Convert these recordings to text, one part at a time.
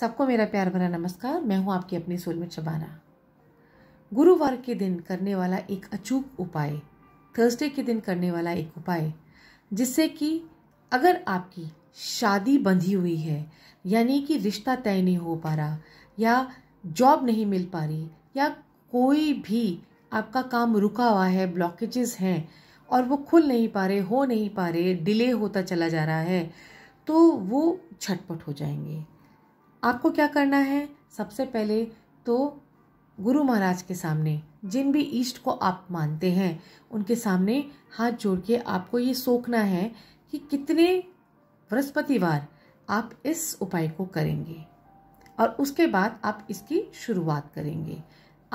सबको मेरा प्यार भरा नमस्कार मैं हूँ आपकी अपनी में चबाना गुरुवार के दिन करने वाला एक अचूक उपाय थर्सडे के दिन करने वाला एक उपाय जिससे कि अगर आपकी शादी बंधी हुई है यानी कि रिश्ता तय नहीं हो पा रहा या जॉब नहीं मिल पा रही या कोई भी आपका काम रुका हुआ है ब्लॉकेजेस हैं और वो खुल नहीं पा रहे हो नहीं पा रहे डिले होता चला जा रहा है तो वो छटपट हो जाएंगे आपको क्या करना है सबसे पहले तो गुरु महाराज के सामने जिन भी इष्ट को आप मानते हैं उनके सामने हाथ जोड़ के आपको ये सोखना है कि कितने बृहस्पतिवार आप इस उपाय को करेंगे और उसके बाद आप इसकी शुरुआत करेंगे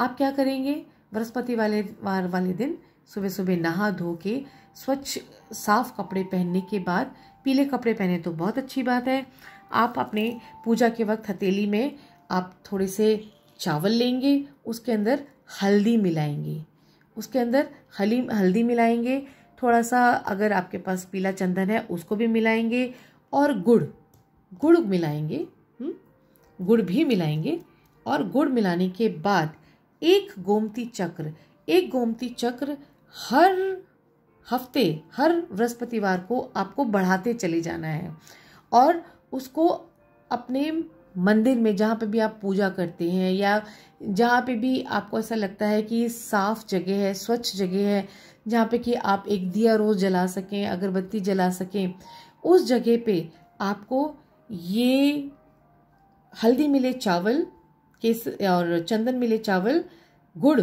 आप क्या करेंगे बृहस्पति वाले वार वाले दिन सुबह सुबह नहा धो के स्वच्छ साफ कपड़े पहनने के बाद पीले कपड़े पहने तो बहुत अच्छी बात है आप अपने पूजा के वक्त हथेली में आप थोड़े से चावल लेंगे उसके अंदर हल्दी मिलाएंगे उसके अंदर हली हल्दी मिलाएंगे थोड़ा सा अगर आपके पास पीला चंदन है उसको भी मिलाएंगे और गुड़ गुड़ मिलाएंगे हुँ? हम्म, गुड़ भी मिलाएंगे और गुड़ मिलाने के बाद एक गोमती चक्र एक गोमती चक्र हर हफ्ते हर बृहस्पतिवार को आपको बढ़ाते चले जाना है और उसको अपने मंदिर में जहाँ पे भी आप पूजा करते हैं या जहाँ पे भी आपको ऐसा लगता है कि साफ जगह है स्वच्छ जगह है जहाँ पे कि आप एक दिया रोज़ जला सकें अगरबत्ती जला सकें उस जगह पे आपको ये हल्दी मिले चावल केस और चंदन मिले चावल गुड़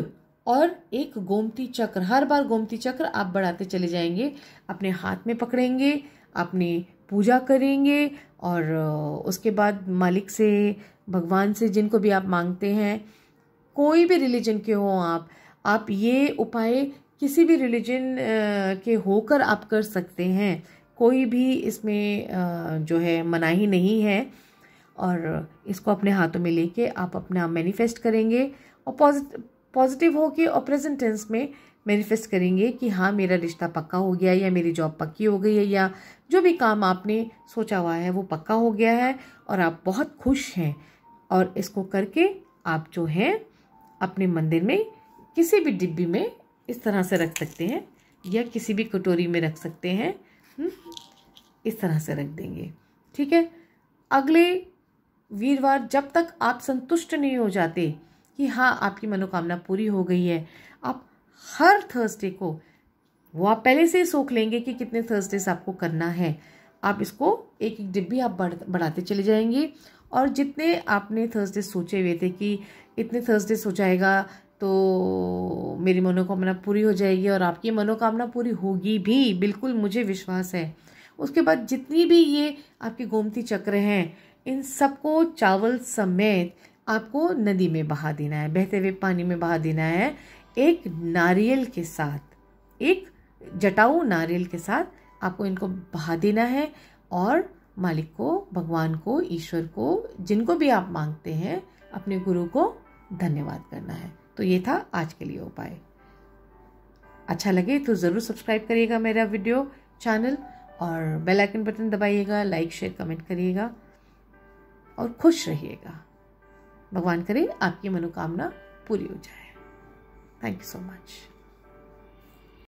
और एक गोमती चक्र हर बार गोमती चक्र आप बढ़ाते चले जाएंगे अपने हाथ में पकड़ेंगे अपने पूजा करेंगे और उसके बाद मालिक से भगवान से जिनको भी आप मांगते हैं कोई भी रिलीजन के हो आप आप ये उपाय किसी भी रिलीजन के होकर आप कर सकते हैं कोई भी इसमें जो है मनाही नहीं है और इसको अपने हाथों में लेके आप अपना मैनिफेस्ट करेंगे और पॉजिटिव पॉजिटिव हो के और प्रेजेंट टेंस में मैनिफेस्ट करेंगे कि हाँ मेरा रिश्ता पक्का हो गया है या मेरी जॉब पक्की हो गई है या जो भी काम आपने सोचा हुआ है वो पक्का हो गया है और आप बहुत खुश हैं और इसको करके आप जो हैं अपने मंदिर में किसी भी डिब्बी में इस तरह से रख सकते हैं या किसी भी कटोरी में रख सकते हैं हम्म, इस तरह से रख देंगे ठीक है अगले वीरवार जब तक आप संतुष्ट नहीं हो जाते कि हाँ आपकी मनोकामना पूरी हो गई है आप हर थर्सडे को वो आप पहले से ही सोख लेंगे कि कितने थर्सडेज आपको करना है आप इसको एक एक डिब्बी आप बढ़ बढ़ाते चले जाएंगे और जितने आपने थर्सडे सोचे हुए थे कि इतने थर्सडे हो जाएगा तो मेरी मनोकामना पूरी हो जाएगी और आपकी मनोकामना पूरी होगी भी बिल्कुल मुझे विश्वास है उसके बाद जितनी भी ये आपके गोमती चक्र हैं इन सबको चावल समेत आपको नदी में बहा देना है बहते हुए पानी में बहा देना है एक नारियल के साथ एक जटाऊ नारियल के साथ आपको इनको बहा देना है और मालिक को भगवान को ईश्वर को जिनको भी आप मांगते हैं अपने गुरु को धन्यवाद करना है तो ये था आज के लिए उपाय अच्छा लगे तो ज़रूर सब्सक्राइब करिएगा मेरा वीडियो चैनल और बेल आइकन बटन दबाइएगा लाइक शेयर कमेंट करिएगा और खुश रहिएगा भगवान करे आपकी मनोकामना पूरी हो जाए Thank you so much.